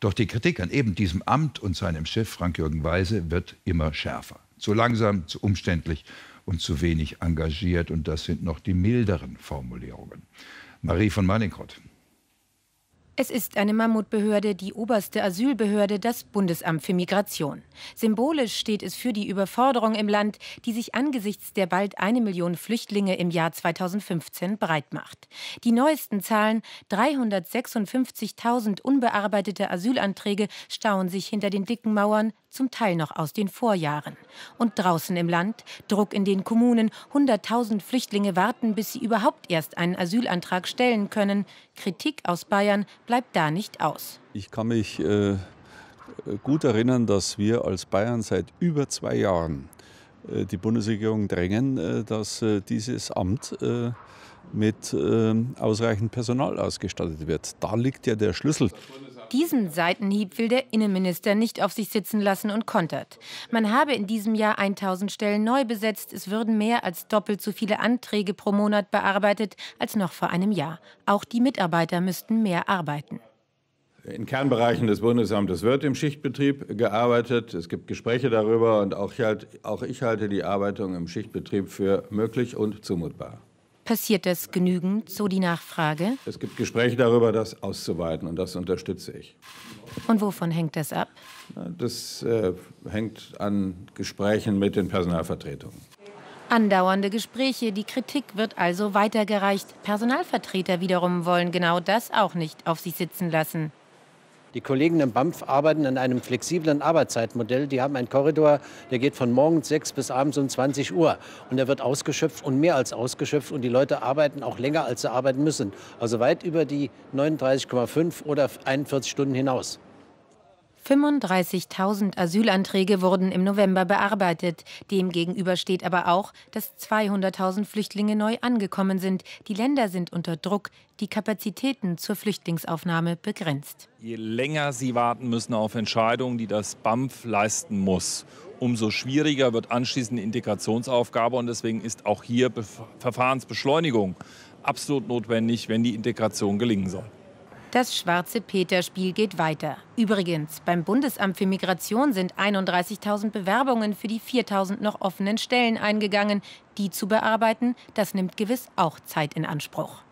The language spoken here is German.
Doch die Kritik an eben diesem Amt und seinem Chef Frank-Jürgen Weise wird immer schärfer. Zu langsam, zu umständlich und zu wenig engagiert. Und das sind noch die milderen Formulierungen. Marie von Manningott. Es ist eine Mammutbehörde, die oberste Asylbehörde, das Bundesamt für Migration. Symbolisch steht es für die Überforderung im Land, die sich angesichts der bald eine Million Flüchtlinge im Jahr 2015 breitmacht. Die neuesten Zahlen, 356.000 unbearbeitete Asylanträge, stauen sich hinter den dicken Mauern, zum Teil noch aus den Vorjahren. Und draußen im Land, Druck in den Kommunen, 100.000 Flüchtlinge warten, bis sie überhaupt erst einen Asylantrag stellen können. Kritik aus Bayern bleibt da nicht aus. Ich kann mich äh, äh, gut erinnern, dass wir als Bayern seit über zwei Jahren äh, die Bundesregierung drängen, äh, dass äh, dieses Amt äh, mit ausreichend Personal ausgestattet wird. Da liegt ja der Schlüssel. Diesen Seitenhieb will der Innenminister nicht auf sich sitzen lassen und kontert. Man habe in diesem Jahr 1000 Stellen neu besetzt. Es würden mehr als doppelt so viele Anträge pro Monat bearbeitet als noch vor einem Jahr. Auch die Mitarbeiter müssten mehr arbeiten. In Kernbereichen des Bundesamtes wird im Schichtbetrieb gearbeitet. Es gibt Gespräche darüber und auch ich, halte die Arbeitung im Schichtbetrieb für möglich und zumutbar. Passiert das genügend, so die Nachfrage? Es gibt Gespräche darüber, das auszuweiten und das unterstütze ich. Und wovon hängt das ab? Das äh, hängt an Gesprächen mit den Personalvertretungen. Andauernde Gespräche, die Kritik wird also weitergereicht. Personalvertreter wiederum wollen genau das auch nicht auf sich sitzen lassen. Die Kollegen im BAMF arbeiten in einem flexiblen Arbeitszeitmodell. Die haben einen Korridor, der geht von morgens 6 bis abends um 20 Uhr. Und der wird ausgeschöpft und mehr als ausgeschöpft. Und die Leute arbeiten auch länger, als sie arbeiten müssen. Also weit über die 39,5 oder 41 Stunden hinaus. 35.000 Asylanträge wurden im November bearbeitet. Demgegenüber steht aber auch, dass 200.000 Flüchtlinge neu angekommen sind. Die Länder sind unter Druck, die Kapazitäten zur Flüchtlingsaufnahme begrenzt. Je länger sie warten müssen auf Entscheidungen, die das BAMF leisten muss, umso schwieriger wird anschließend die Integrationsaufgabe. Und deswegen ist auch hier Verfahrensbeschleunigung absolut notwendig, wenn die Integration gelingen soll. Das schwarze Peter-Spiel geht weiter. Übrigens, beim Bundesamt für Migration sind 31.000 Bewerbungen für die 4.000 noch offenen Stellen eingegangen. Die zu bearbeiten, das nimmt gewiss auch Zeit in Anspruch.